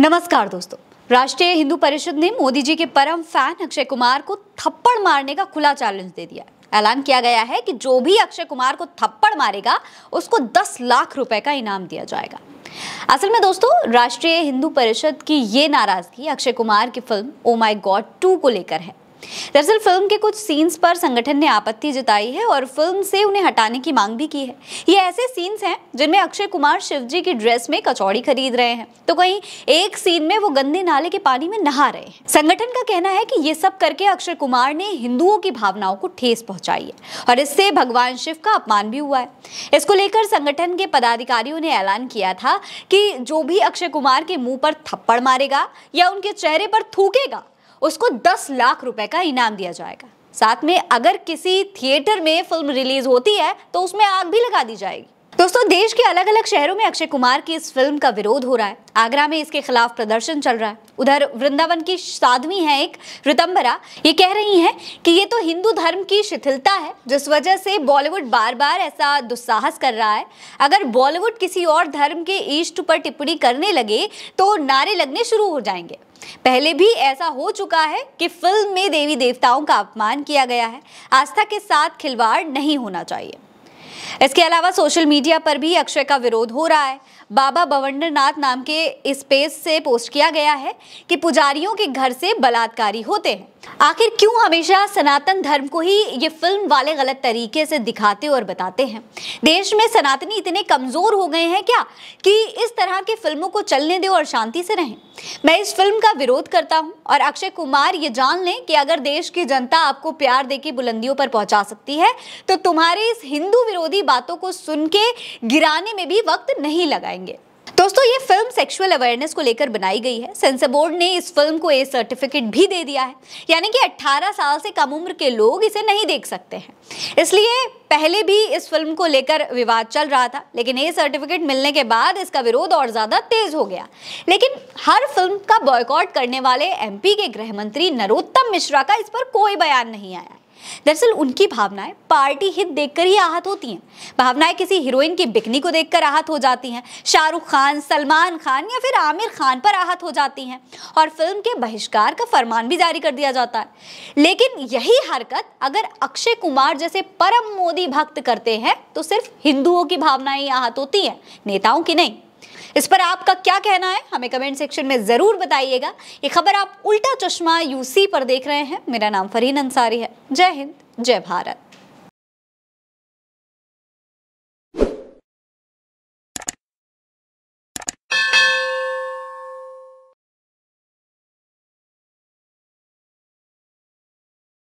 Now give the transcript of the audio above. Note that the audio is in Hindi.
नमस्कार दोस्तों राष्ट्रीय हिंदू परिषद ने मोदी जी के परम फैन अक्षय कुमार को थप्पड़ मारने का खुला चैलेंज दे दिया ऐलान किया गया है कि जो भी अक्षय कुमार को थप्पड़ मारेगा उसको 10 लाख रुपए का इनाम दिया जाएगा असल में दोस्तों राष्ट्रीय हिंदू परिषद की ये नाराजगी अक्षय कुमार की film O my God two को लेकर है दरअसल फिल्म के कुछ सीन्स पर संगठन ने आपत्ति जताई है और फिल्म से उन्हें हटाने की मांग भी की है ये ऐसे सीन्स हैं जिनमें अक्षय कुमार शिवजी की ड्रेस में कचौड़ी खरीद रहे हैं तो कहीं एक सीन में वो गंदे नाले के पानी में नहा रहे हैं संगठन का कहना है कि ये सब करके अक्षय कुमार ने हिंदुओं की भावनाओं को ठेस पहुंचाई है और इससे भगवान शिव का अपमान भी हुआ है इसको लेकर संगठन के पदाधिकारियों ने ऐलान किया था कि जो भी अक्षय कुमार के मुंह पर थप्पड़ मारेगा या उनके चेहरे पर थूकेगा उसको दस लाख रुपए का इनाम दिया जाएगा साथ में अगर किसी थिएटर में फिल्म रिलीज होती है तो उसमें आग भी लगा दी जाएगी दोस्तों देश के अलग अलग शहरों में अक्षय कुमार की इस फिल्म का विरोध हो रहा है आगरा में इसके खिलाफ प्रदर्शन चल रहा है उधर वृंदावन की साध्वी है एक रितंबरा ये कह रही हैं कि ये तो हिंदू धर्म की शिथिलता है जिस वजह से बॉलीवुड बार बार ऐसा दुस्साहस कर रहा है अगर बॉलीवुड किसी और धर्म के ईष्ट पर टिप्पणी करने लगे तो नारे लगने शुरू हो जाएंगे पहले भी ऐसा हो चुका है कि फिल्म में देवी देवताओं का अपमान किया गया है आस्था के साथ खिलवाड़ नहीं होना चाहिए इसके अलावा सोशल मीडिया पर भी अक्षय का विरोध हो रहा है बाबा बवंडरनाथ नाम के इस पेज से पोस्ट किया गया है कि पुजारियों के घर से बलात्कारी होते हैं आखिर क्यों हमेशा सनातन धर्म को ही ये फिल्म वाले गलत तरीके से दिखाते और बताते हैं देश में सनातनी इतने कमज़ोर हो गए हैं क्या कि इस तरह की फिल्मों को चलने दें और शांति से रहें मैं इस फिल्म का विरोध करता हूं और अक्षय कुमार ये जान लें कि अगर देश की जनता आपको प्यार देके बुलंदियों पर पहुंचा सकती है तो तुम्हारे इस हिंदू विरोधी बातों को सुन के गिराने में भी वक्त नहीं लगाएंगे दोस्तों ये फिल्म सेक्सुअल अवेयरनेस को लेकर बनाई गई है सेंसर बोर्ड ने इस फिल्म को ए सर्टिफिकेट भी दे दिया है यानी कि 18 साल से कम उम्र के लोग इसे नहीं देख सकते हैं इसलिए पहले भी इस फिल्म को लेकर विवाद चल रहा था लेकिन ए सर्टिफिकेट मिलने के बाद इसका विरोध और ज़्यादा तेज हो गया लेकिन हर फिल्म का बॉयकॉट करने वाले एम के गृह मंत्री नरोत्तम मिश्रा का इस पर कोई बयान नहीं आया दरअसल उनकी भावनाएं पार्टी हित देखकर ही आहत होती हैं भावनाएं किसी हीरोइन की बिकनी को देखकर आहत हो जाती हैं शाहरुख खान सलमान खान या फिर आमिर खान पर आहत हो जाती हैं और फिल्म के बहिष्कार का फरमान भी जारी कर दिया जाता है लेकिन यही हरकत अगर अक्षय कुमार जैसे परम मोदी भक्त करते हैं तो सिर्फ हिंदुओं की भावनाएं आहत होती हैं नेताओं की नहीं इस पर आपका क्या कहना है हमें कमेंट सेक्शन में ज़रूर बताइएगा ये खबर आप उल्टा चश्मा यूसी पर देख रहे हैं मेरा नाम फरीन अंसारी है जय हिंद जय भारत